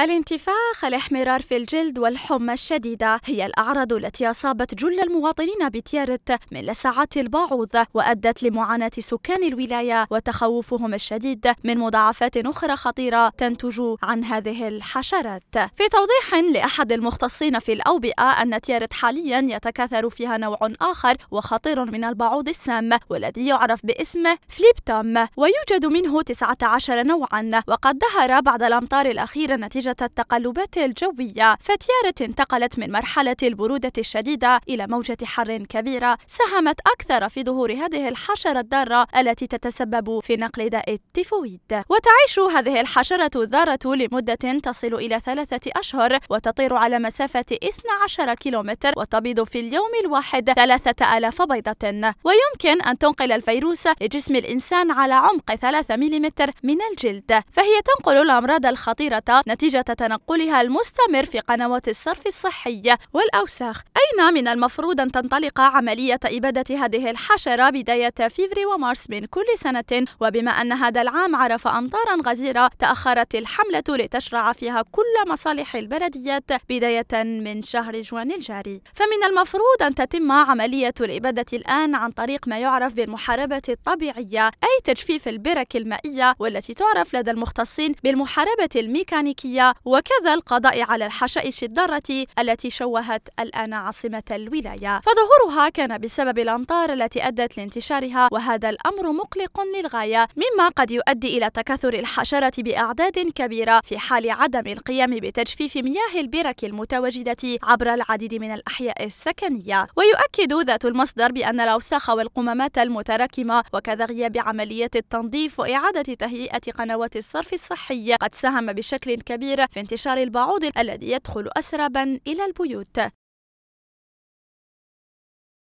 الانتفاخ الاحمرار في الجلد والحمى الشديدة هي الأعراض التي أصابت جل المواطنين بتيارت من لسعات البعوض وأدت لمعاناة سكان الولاية وتخوفهم الشديد من مضاعفات أخرى خطيرة تنتج عن هذه الحشرات في توضيح لأحد المختصين في الأوبئة أن تيارت حاليا يتكاثر فيها نوع آخر وخطير من البعوض السام والذي يعرف باسم فليبتوم ويوجد منه 19 نوعا وقد ظهر بعد الأمطار الأخيرة نتيجة نتيجة التقلبات الجوية فتيارة انتقلت من مرحلة البرودة الشديدة إلى موجة حر كبيرة ساهمت أكثر في ظهور هذه الحشرة الضارة التي تتسبب في نقل داء التيفويد وتعيش هذه الحشرة الضارة لمدة تصل إلى ثلاثة أشهر وتطير على مسافة 12 كيلومتر وتبيض في اليوم الواحد 3000 بيضة ويمكن أن تنقل الفيروس لجسم الإنسان على عمق 3 ملم من الجلد فهي تنقل الأمراض الخطيرة نتيجة نتيجة تنقلها المستمر في قنوات الصرف الصحي والأوساخ أين من المفروض أن تنطلق عملية إبادة هذه الحشرة بداية فيفري ومارس من كل سنة وبما أن هذا العام عرف أمطارا غزيرة تأخرت الحملة لتشرع فيها كل مصالح البلديات بداية من شهر جوان الجاري فمن المفروض أن تتم عملية الإبادة الآن عن طريق ما يعرف بالمحاربة الطبيعية أي تجفيف البرك المائية والتي تعرف لدى المختصين بالمحاربة الميكانيكية وكذا القضاء على الحشائش الضارة التي شوهت الآن عاصمة الولاية فظهورها كان بسبب الأمطار التي أدت لانتشارها وهذا الأمر مقلق للغاية مما قد يؤدي إلى تكاثر الحشرة بأعداد كبيرة في حال عدم القيام بتجفيف مياه البرك المتواجدة عبر العديد من الأحياء السكنية ويؤكد ذات المصدر بأن الأوساخ والقمامات المتراكمة وكذا غياب عملية التنظيف وإعادة تهيئة قنوات الصرف الصحي قد ساهم بشكل كبير الكبير في انتشار البعوض الذي يدخل أسربا إلى البيوت